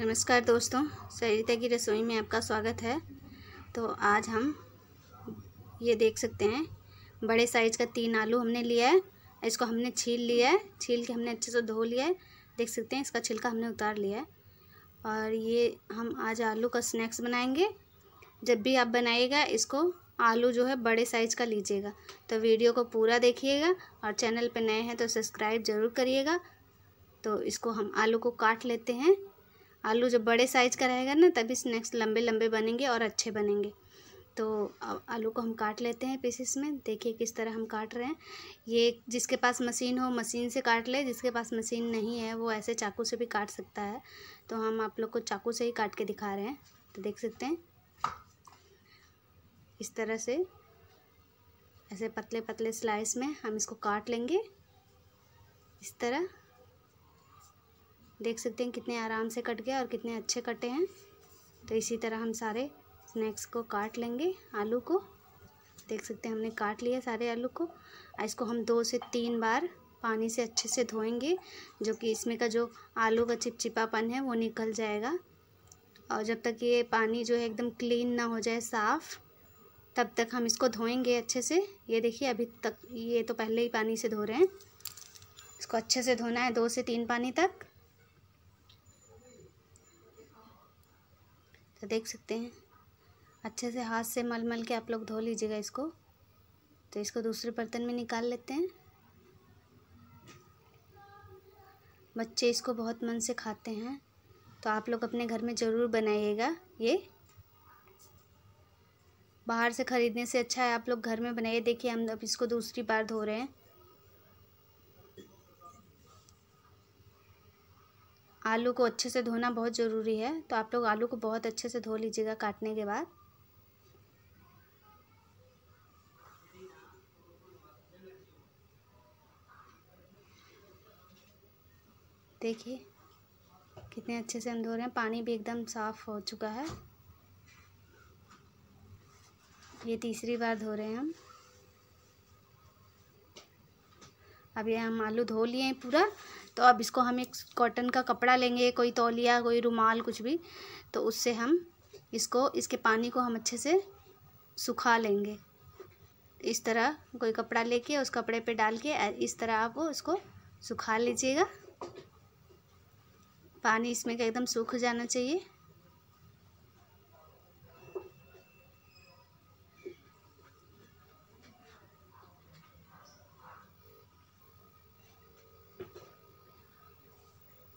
नमस्कार दोस्तों सरिता की रसोई में आपका स्वागत है तो आज हम ये देख सकते हैं बड़े साइज़ का तीन आलू हमने लिया है इसको हमने छील लिया है छील के हमने अच्छे से धो लिया है देख सकते हैं इसका छिलका हमने उतार लिया है और ये हम आज आलू का स्नैक्स बनाएंगे जब भी आप बनाइएगा इसको आलू जो है बड़े साइज़ का लीजिएगा तो वीडियो को पूरा देखिएगा और चैनल पर नए हैं तो सब्सक्राइब ज़रूर करिएगा तो इसको हम आलू को काट लेते हैं आलू जब बड़े साइज़ का रहेगा ना तभी स्नैक्स लंबे लंबे बनेंगे और अच्छे बनेंगे तो आलू को हम काट लेते हैं पीसेस में देखिए किस तरह हम काट रहे हैं ये जिसके पास मशीन हो मशीन से काट ले जिसके पास मशीन नहीं है वो ऐसे चाकू से भी काट सकता है तो हम आप लोग को चाकू से ही काट के दिखा रहे हैं तो देख सकते हैं इस तरह से ऐसे पतले पतले स्लाइस में हम इसको काट लेंगे इस तरह देख सकते हैं कितने आराम से कट गया और कितने अच्छे कटे हैं तो इसी तरह हम सारे स्नैक्स को काट लेंगे आलू को देख सकते हैं हमने काट लिया सारे आलू को इसको हम दो से तीन बार पानी से अच्छे से धोएंगे जो कि इसमें का जो आलू का चिपचिपापन है वो निकल जाएगा और जब तक ये पानी जो है एकदम क्लीन ना हो जाए साफ़ तब तक हम इसको धोएंगे अच्छे से ये देखिए अभी तक ये तो पहले ही पानी से धो रहे हैं इसको अच्छे से धोना है दो से तीन पानी तक तो देख सकते हैं अच्छे से हाथ से मल मल के आप लोग धो लीजिएगा इसको तो इसको दूसरे बर्तन में निकाल लेते हैं बच्चे इसको बहुत मन से खाते हैं तो आप लोग अपने घर में ज़रूर बनाइएगा ये बाहर से ख़रीदने से अच्छा है आप लोग घर में बनाइए देखिए हम अब इसको दूसरी बार धो रहे हैं आलू को अच्छे से धोना बहुत ज़रूरी है तो आप लोग आलू को बहुत अच्छे से धो लीजिएगा काटने के बाद देखिए कितने अच्छे से हम धो रहे हैं पानी भी एकदम साफ़ हो चुका है ये तीसरी बार धो रहे हैं हम अब ये हम आलू धो लिए हैं पूरा तो अब इसको हम एक कॉटन का कपड़ा लेंगे कोई तौलिया कोई रुमाल कुछ भी तो उससे हम इसको इसके पानी को हम अच्छे से सुखा लेंगे इस तरह कोई कपड़ा लेके उस कपड़े पे डाल के इस तरह आप इसको सुखा लीजिएगा पानी इसमें एकदम सूख जाना चाहिए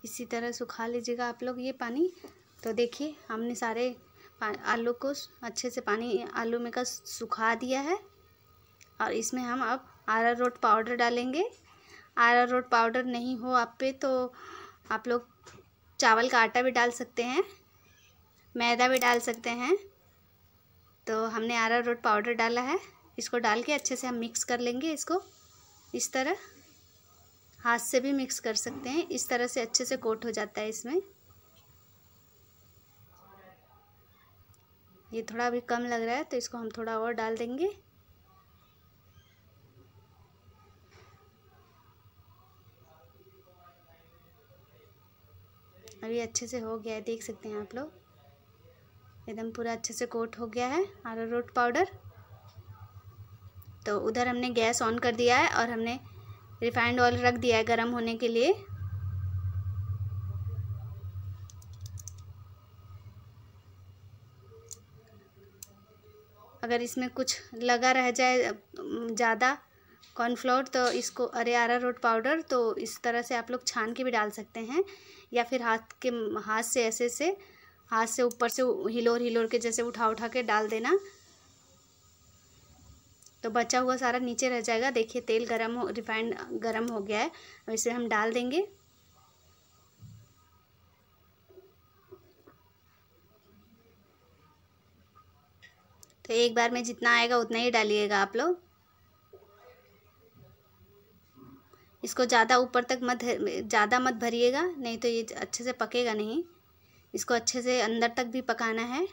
इसी तरह सुखा लीजिएगा आप लोग ये पानी तो देखिए हमने सारे आलू को अच्छे से पानी आलू में का सुखा दिया है और इसमें हम अब आरा रोट पाउडर डालेंगे आरा रोट पाउडर नहीं हो आप पे तो आप लोग चावल का आटा भी डाल सकते हैं मैदा भी डाल सकते हैं तो हमने आरा रोट पाउडर डाला है इसको डाल के अच्छे से हम मिक्स कर लेंगे इसको इस तरह हाथ से भी मिक्स कर सकते हैं इस तरह से अच्छे से कोट हो जाता है इसमें ये थोड़ा अभी कम लग रहा है तो इसको हम थोड़ा और डाल देंगे अभी अच्छे से हो गया है देख सकते हैं आप लोग एकदम पूरा अच्छे से कोट हो गया है आरो रोट पाउडर तो उधर हमने गैस ऑन कर दिया है और हमने रिफाइंड ऑयल रख दिया है गर्म होने के लिए अगर इसमें कुछ लगा रह जाए ज़्यादा कॉर्नफ्लोर तो इसको अरे आरा रोट पाउडर तो इस तरह से आप लोग छान के भी डाल सकते हैं या फिर हाथ के हाथ से ऐसे से हाथ से ऊपर से हिलोर हिलोर के जैसे उठा उठा के डाल देना तो बचा हुआ सारा नीचे रह जाएगा देखिए तेल गरम हो रिफाइंड गरम हो गया है अब इसे हम डाल देंगे तो एक बार में जितना आएगा उतना ही डालिएगा आप लोग इसको ज़्यादा ऊपर तक मत ज़्यादा मत भरिएगा नहीं तो ये अच्छे से पकेगा नहीं इसको अच्छे से अंदर तक भी पकाना है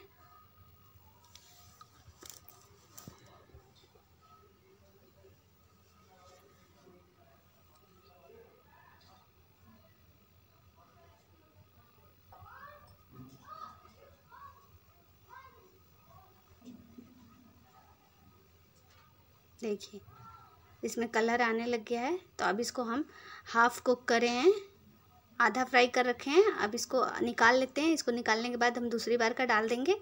देखिए इसमें कलर आने लग गया है तो अब इसको हम हाफ़ कुक करें हैं आधा फ्राई कर रखे हैं अब इसको निकाल लेते हैं इसको निकालने के बाद हम दूसरी बार का डाल देंगे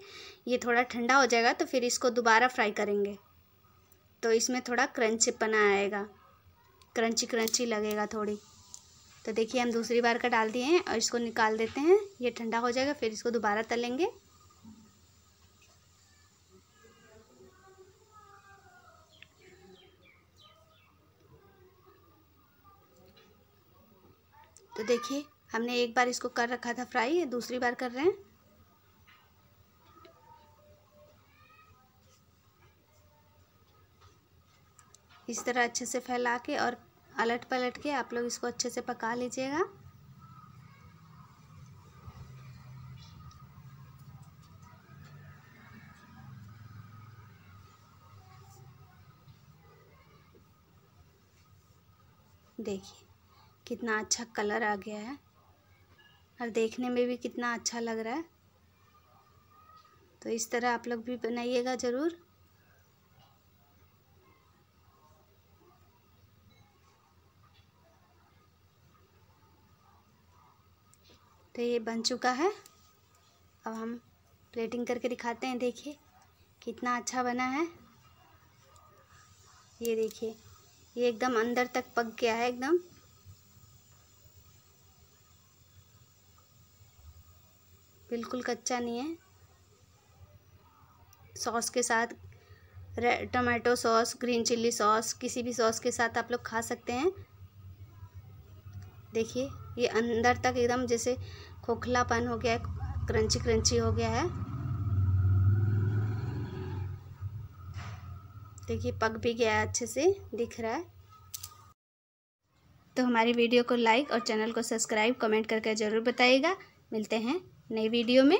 ये थोड़ा ठंडा हो जाएगा तो फिर इसको दोबारा फ्राई करेंगे तो इसमें थोड़ा क्रंचपना आएगा क्रंची क्रंची लगेगा थोड़ी तो देखिए हम दूसरी बार का डाल दिए हैं और इसको निकाल देते हैं ये ठंडा हो जाएगा फिर इसको दोबारा तलेंगे तो देखिए हमने एक बार इसको कर रखा था फ्राई दूसरी बार कर रहे हैं इस तरह अच्छे से फैला के और अलट पलट के आप लोग इसको अच्छे से पका लीजिएगा देखिए कितना अच्छा कलर आ गया है और देखने में भी कितना अच्छा लग रहा है तो इस तरह आप लोग भी बनाइएगा ज़रूर तो ये बन चुका है अब हम प्लेटिंग करके दिखाते हैं देखिए कितना अच्छा बना है ये देखिए ये एकदम अंदर तक पक गया है एकदम बिल्कुल कच्चा नहीं है सॉस के साथ tomato sauce green chilli sauce किसी भी सॉस के साथ आप लोग खा सकते हैं देखिए ये अंदर तक एकदम जैसे खोखलापन हो गया है क्रंची क्रंची हो गया है देखिए पक भी गया है अच्छे से दिख रहा है तो हमारी वीडियो को लाइक और चैनल को सब्सक्राइब कमेंट करके ज़रूर बताइएगा मिलते हैं नई वीडियो में